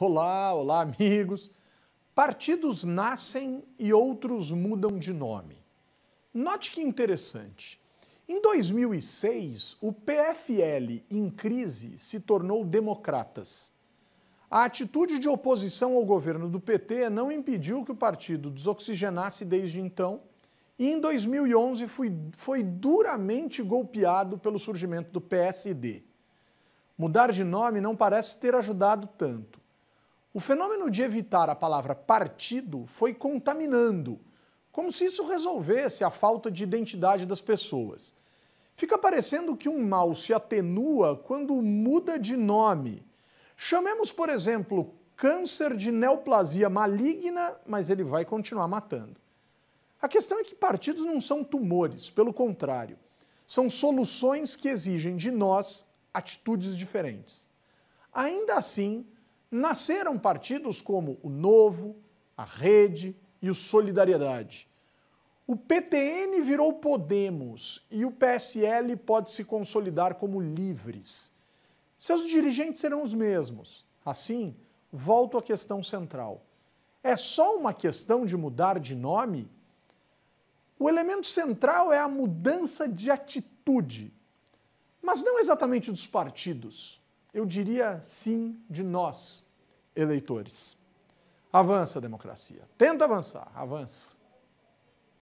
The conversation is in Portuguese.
Olá, olá, amigos. Partidos nascem e outros mudam de nome. Note que interessante. Em 2006, o PFL, em crise, se tornou Democratas. A atitude de oposição ao governo do PT não impediu que o partido desoxigenasse desde então, e em 2011 foi, foi duramente golpeado pelo surgimento do PSD. Mudar de nome não parece ter ajudado tanto. O fenômeno de evitar a palavra partido foi contaminando, como se isso resolvesse a falta de identidade das pessoas. Fica parecendo que um mal se atenua quando muda de nome. Chamemos, por exemplo, câncer de neoplasia maligna, mas ele vai continuar matando. A questão é que partidos não são tumores, pelo contrário, são soluções que exigem de nós atitudes diferentes. Ainda assim, nasceram partidos como o Novo, a Rede e o Solidariedade. O PTN virou Podemos e o PSL pode se consolidar como livres. Seus dirigentes serão os mesmos. Assim, volto à questão central. É só uma questão de mudar de nome? O elemento central é a mudança de atitude, mas não exatamente dos partidos. Eu diria sim de nós, eleitores. Avança a democracia. Tenta avançar, avança.